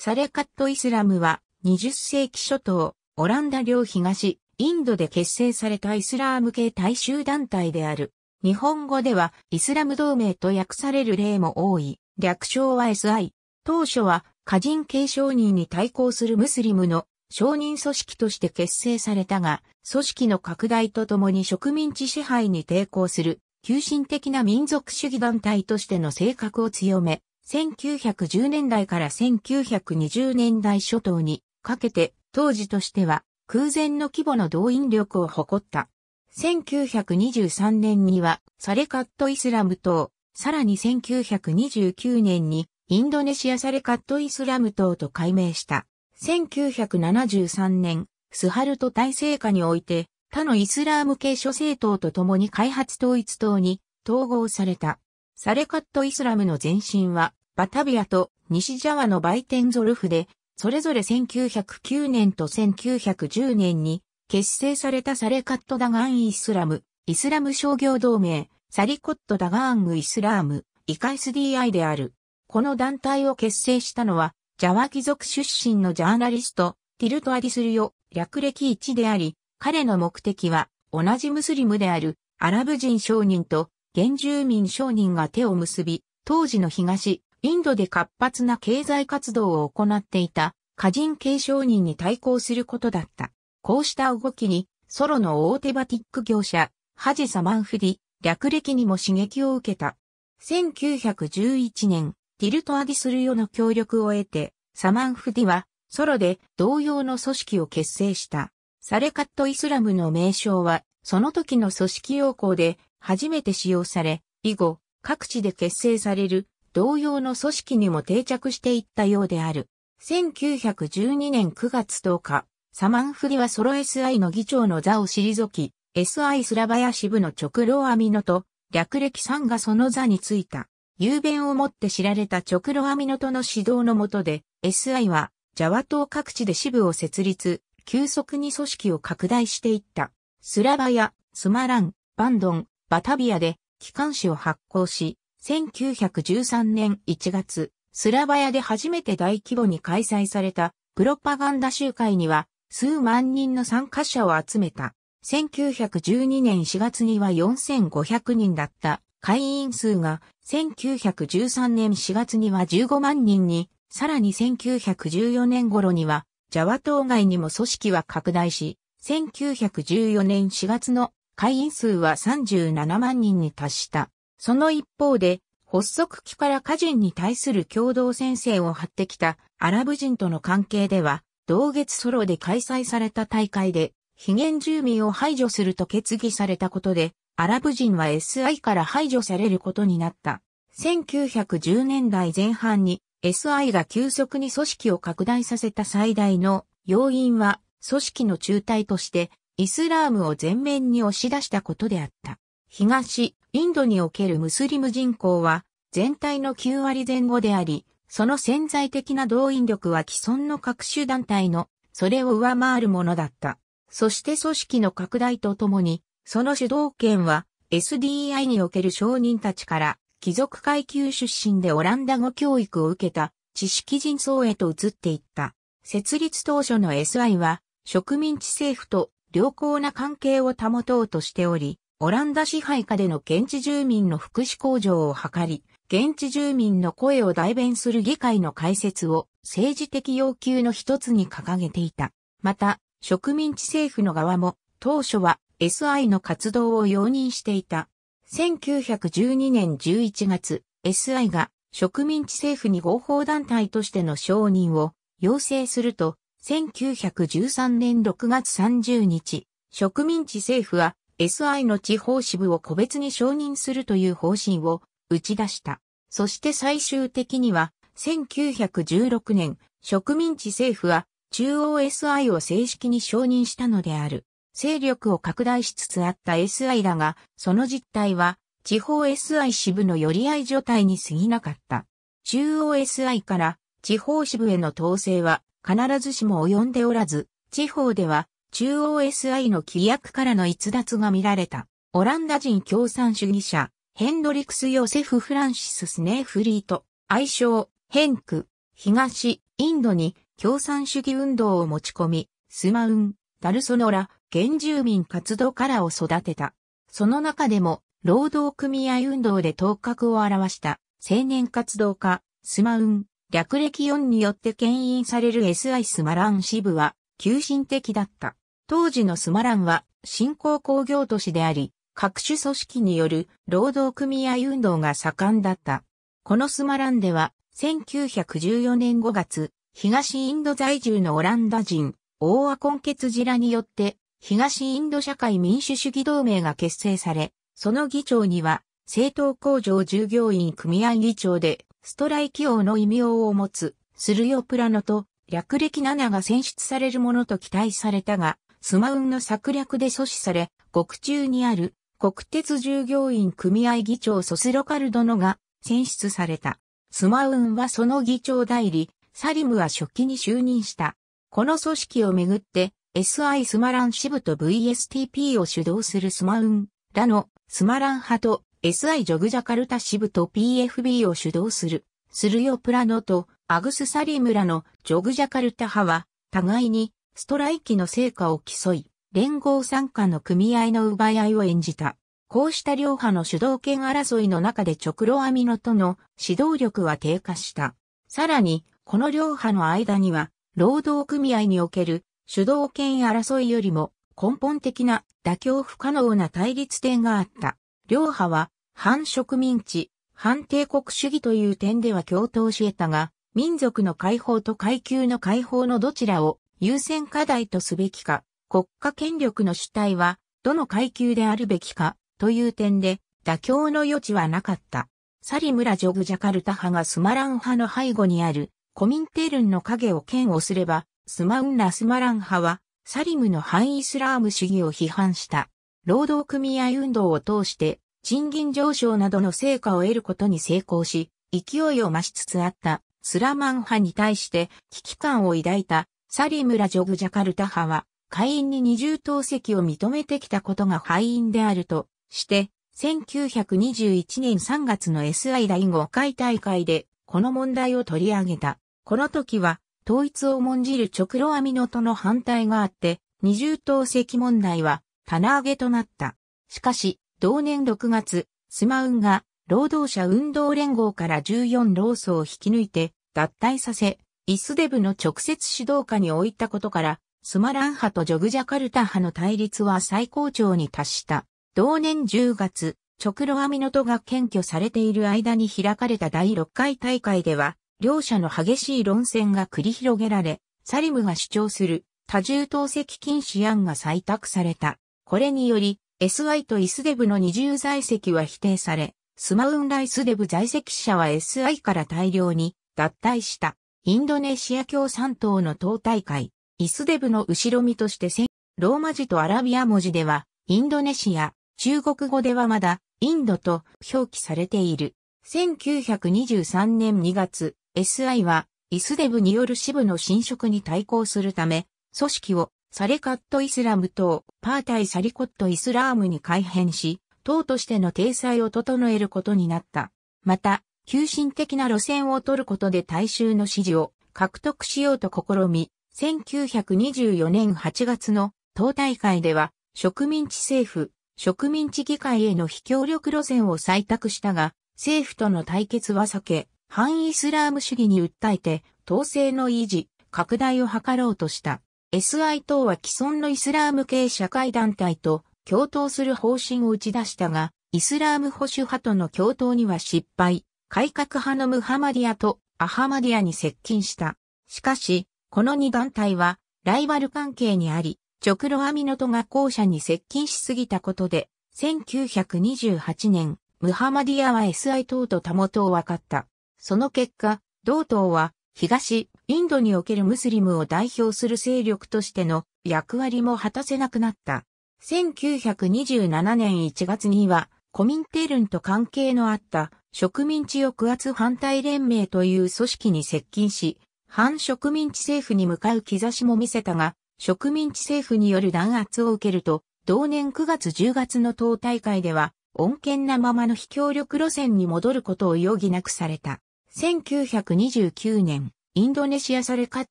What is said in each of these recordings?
サレカット・イスラムは20世紀初頭、オランダ領東、インドで結成されたイスラーム系大衆団体である。日本語ではイスラム同盟と訳される例も多い。略称は SI。当初は過人系商人に対抗するムスリムの商人組織として結成されたが、組織の拡大とともに植民地支配に抵抗する、急進的な民族主義団体としての性格を強め、1910年代から1920年代初頭にかけて当時としては空前の規模の動員力を誇った。1923年にはサレカットイスラム党、さらに1929年にインドネシアサレカットイスラム党と改名した。1973年、スハルト体制下において他のイスラーム系諸政党と共に開発統一党に統合された。サレカットイスラムの前身はバタビアと西ジャワのバイテンゾルフで、それぞれ1909年と1910年に結成されたサレカットダガーンイスラム、イスラム商業同盟、サリコットダガーングイスラーム、イカイス DI である。この団体を結成したのは、ジャワ貴族出身のジャーナリスト、ティルト・アディスルオ。略歴一であり、彼の目的は、同じムスリムである、アラブ人商人と、原住民商人が手を結び、当時の東、インドで活発な経済活動を行っていた歌人継承人に対抗することだった。こうした動きに、ソロの大手バティック業者、ハジ・サマンフディ、略歴にも刺激を受けた。1911年、ティルト・アディスルヨの協力を得て、サマンフディは、ソロで同様の組織を結成した。サレカット・イスラムの名称は、その時の組織要項で初めて使用され、以後、各地で結成される同様の組織にも定着していったようである。1912年9月10日、サマンフリはソロ SI の議長の座を退き、SI スラバヤ支部の直郎アミノと略歴さんがその座についた。雄弁をもって知られた直郎アミノとの指導のもとで、SI はジャワ島各地で支部を設立、急速に組織を拡大していった。スラバヤ、スマラン、バンドン、バタビアで機関紙を発行し、1913年1月、スラバヤで初めて大規模に開催されたプロパガンダ集会には数万人の参加者を集めた。1912年4月には4500人だった会員数が1913年4月には15万人に、さらに1914年頃にはジャワ島外にも組織は拡大し、1914年4月の会員数は37万人に達した。その一方で、発足期から家人に対する共同宣誓を張ってきたアラブ人との関係では、同月ソロで開催された大会で、非現住民を排除すると決議されたことで、アラブ人は SI から排除されることになった。1910年代前半に SI が急速に組織を拡大させた最大の要因は組織の中退としてイスラームを全面に押し出したことであった。東、インドにおけるムスリム人口は全体の9割前後であり、その潜在的な動員力は既存の各種団体のそれを上回るものだった。そして組織の拡大とともに、その主導権は SDI における商人たちから貴族階級出身でオランダ語教育を受けた知識人層へと移っていった。設立当初の SI は植民地政府と良好な関係を保とうとしており、オランダ支配下での現地住民の福祉向上を図り、現地住民の声を代弁する議会の開設を政治的要求の一つに掲げていた。また、植民地政府の側も当初は SI の活動を容認していた。1912年11月、SI が植民地政府に合法団体としての承認を要請すると、1913年6月30日、植民地政府は SI の地方支部を個別に承認するという方針を打ち出した。そして最終的には、1916年、植民地政府は中央 SI を正式に承認したのである。勢力を拡大しつつあった SI だが、その実態は、地方 SI 支部の寄り合い状態に過ぎなかった。中央 SI から地方支部への統制は必ずしも及んでおらず、地方では中央 SI の規約からの逸脱が見られた。オランダ人共産主義者、ヘンドリクス・ヨセフ・フランシス・スネーフリート、愛称、ヘンク、東、インドに共産主義運動を持ち込み、スマウン、ダルソノラ、原住民活動からを育てた。その中でも、労働組合運動で頭角を表した青年活動家、スマウン、略歴4によって牽引される SI スマラン支部は、急進的だった。当時のスマランは新興工業都市であり、各種組織による労働組合運動が盛んだった。このスマランでは、1914年5月、東インド在住のオランダ人、オーアコンケツジラによって、東インド社会民主主義同盟が結成され、その議長には、政党工場従業員組合議長で、ストライキ王の異名を持つ、スルヨプラノと、略歴7が選出されるものと期待されたが、スマウンの策略で阻止され、獄中にある国鉄従業員組合議長ソスロカルドノが選出された。スマウンはその議長代理、サリムは初期に就任した。この組織をめぐって、SI スマラン支部と VSTP を主導するスマウンらのスマラン派と SI ジョグジャカルタ支部と PFB を主導する、スルヨプラノとアグスサリ村のジョグジャカルタ派は、互いにストライキの成果を競い、連合参加の組合の奪い合いを演じた。こうした両派の主導権争いの中で直路アミノとの指導力は低下した。さらに、この両派の間には、労働組合における主導権争いよりも根本的な妥協不可能な対立点があった。両派は、反植民地、反帝国主義という点では共闘し得たが、民族の解放と階級の解放のどちらを優先課題とすべきか、国家権力の主体はどの階級であるべきかという点で妥協の余地はなかった。サリムラジョグジャカルタ派がスマラン派の背後にあるコミンテルンの影を嫌悪すれば、スマウンラ・スマラン派はサリムの反イスラーム主義を批判した。労働組合運動を通して賃金上昇などの成果を得ることに成功し、勢いを増しつつあったスラマン派に対して危機感を抱いたサリムラジョグジャカルタ派は会員に二重投石を認めてきたことが敗因であるとして、1921年3月の SI 第5回大会でこの問題を取り上げた。この時は統一を重んじる直路網のとの反対があって、二重投石問題は棚上げとなった。しかし、同年6月、スマウンが労働者運動連合から14労組を引き抜いて、脱退させ、イスデブの直接指導下に置いたことから、スマラン派とジョグジャカルタ派の対立は最高潮に達した。同年10月、直路アミノトが検挙されている間に開かれた第6回大会では、両者の激しい論戦が繰り広げられ、サリムが主張する多重投石禁止案が採択された。これにより、SI とイスデブの二重在籍は否定され、スマウンライスデブ在籍者は SI から大量に脱退したインドネシア共産党の党大会、イスデブの後ろ身としてローマ字とアラビア文字では、インドネシア、中国語ではまだ、インドと表記されている。1923年2月、SI は、イスデブによる支部の侵食に対抗するため、組織をサレカットイスラム党、パータイサリコットイスラームに改編し、党としての体裁を整えることになった。また、急進的な路線を取ることで大衆の支持を獲得しようと試み、1924年8月の党大会では植民地政府、植民地議会への非協力路線を採択したが、政府との対決は避け、反イスラーム主義に訴えて、統制の維持、拡大を図ろうとした。SI 党は既存のイスラーム系社会団体と共闘する方針を打ち出したが、イスラーム保守派との共闘には失敗。改革派のムハマディアとアハマディアに接近した。しかし、この二団体はライバル関係にあり、直路アミノトが後者に接近しすぎたことで、1928年、ムハマディアは SI 党と他元を分かった。その結果、同党は東、インドにおけるムスリムを代表する勢力としての役割も果たせなくなった。1927年1月には、コミンテルンと関係のあった植民地抑圧反対連盟という組織に接近し、反植民地政府に向かう兆しも見せたが、植民地政府による弾圧を受けると、同年9月10月の党大会では、穏健なままの非協力路線に戻ることを余儀なくされた。1929年、インドネシアサルカッ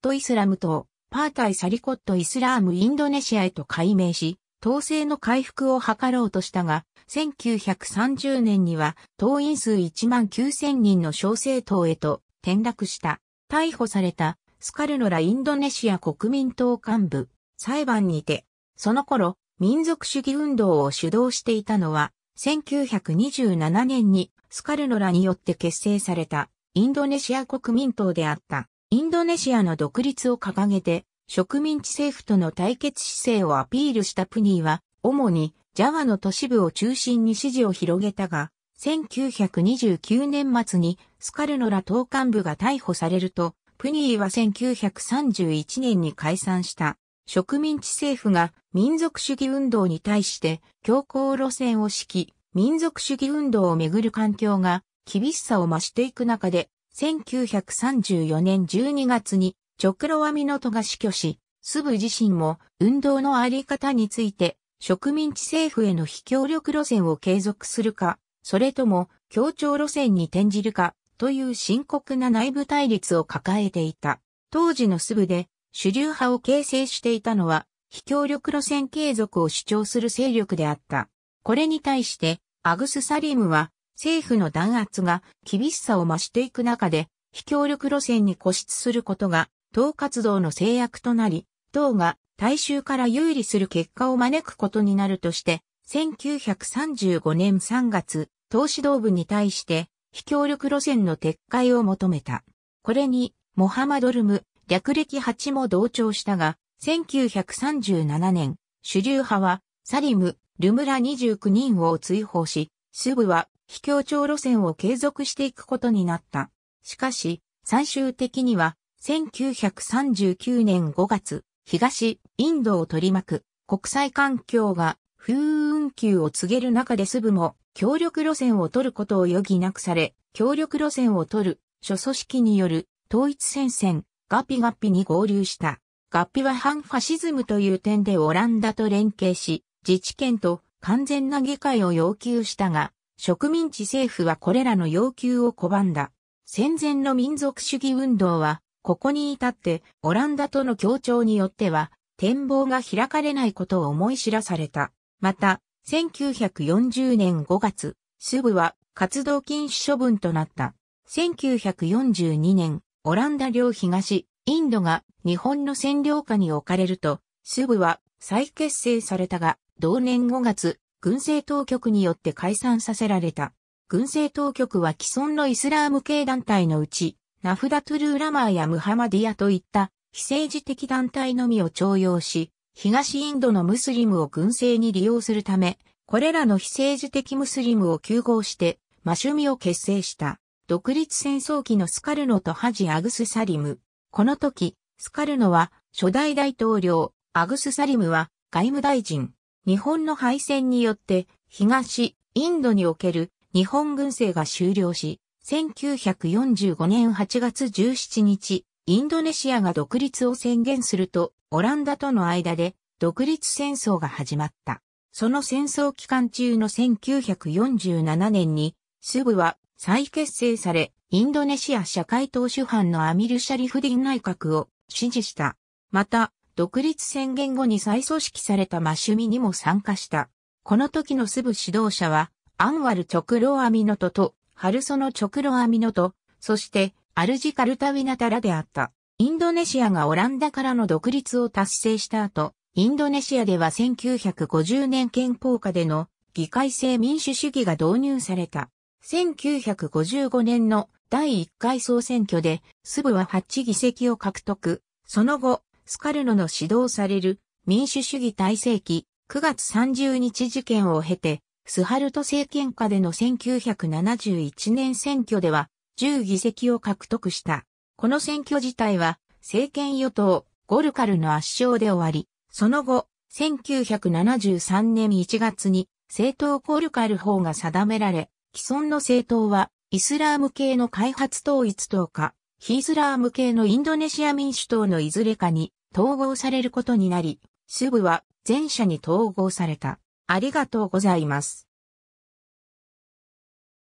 トイスラム党、パータイサリコットイスラームインドネシアへと改名し、統制の回復を図ろうとしたが、1930年には党員数1万9000人の小政党へと転落した。逮捕されたスカルノラインドネシア国民党幹部、裁判にて、その頃、民族主義運動を主導していたのは、1927年にスカルノラによって結成されたインドネシア国民党であった。インドネシアの独立を掲げて植民地政府との対決姿勢をアピールしたプニーは、主にジャワの都市部を中心に支持を広げたが、1929年末にスカルノラ党幹部が逮捕されると、プニーは1931年に解散した植民地政府が民族主義運動に対して強硬路線を敷き、民族主義運動をめぐる環境が厳しさを増していく中で、1934年12月に直路は港が死去し、スブ自身も運動のあり方について植民地政府への非協力路線を継続するか、それとも協調路線に転じるかという深刻な内部対立を抱えていた。当時のスブで主流派を形成していたのは非協力路線継続を主張する勢力であった。これに対してアグス・サリムは政府の弾圧が厳しさを増していく中で非協力路線に固執することが党活動の制約となり、党が大衆から有利する結果を招くことになるとして、1935年3月、党指導部に対して、非協力路線の撤回を求めた。これに、モハマドルム、略歴8も同調したが、1937年、主流派は、サリム、ルムラ29人を追放し、スブは、非協調路線を継続していくことになった。しかし、最終的には、1939年5月、東、インドを取り巻く国際環境が風雲級を告げる中でスブも協力路線を取ることを余儀なくされ、協力路線を取る諸組織による統一戦線、ガピガピに合流した。ガピは反ファシズムという点でオランダと連携し、自治権と完全な議会を要求したが、植民地政府はこれらの要求を拒んだ。戦前の民族主義運動は、ここに至ってオランダとの協調によっては展望が開かれないことを思い知らされた。また、1940年5月、スブは活動禁止処分となった。1942年、オランダ領東、インドが日本の占領下に置かれると、スブは再結成されたが、同年5月、軍政当局によって解散させられた。軍政当局は既存のイスラーム系団体のうち、ナフダトゥルーラマーやムハマディアといった非政治的団体のみを徴用し、東インドのムスリムを軍政に利用するため、これらの非政治的ムスリムを休合して、マシュミを結成した。独立戦争期のスカルノとハジ・アグス・サリム。この時、スカルノは初代大統領、アグス・サリムは外務大臣。日本の敗戦によって東インドにおける日本軍政が終了し、1945年8月17日、インドネシアが独立を宣言すると、オランダとの間で独立戦争が始まった。その戦争期間中の1947年に、スブは再結成され、インドネシア社会党主犯のアミル・シャリフディン内閣を支持した。また、独立宣言後に再組織されたマシュミにも参加した。この時のスブ指導者は、アンワル・チョクロアミノトとハルソの直路アミノと、そしてアルジカルタウィナタラであった。インドネシアがオランダからの独立を達成した後、インドネシアでは1950年憲法下での議会制民主主義が導入された。1955年の第1回総選挙で、スブは8議席を獲得。その後、スカルノの指導される民主主義体制期9月30日事件を経て、スハルト政権下での1971年選挙では10議席を獲得した。この選挙自体は政権与党ゴルカルの圧勝で終わり、その後、1973年1月に政党ゴルカル法が定められ、既存の政党はイスラーム系の開発統一党か、ヒースラーム系のインドネシア民主党のいずれかに統合されることになり、スブは前者に統合された。ありがとうございます。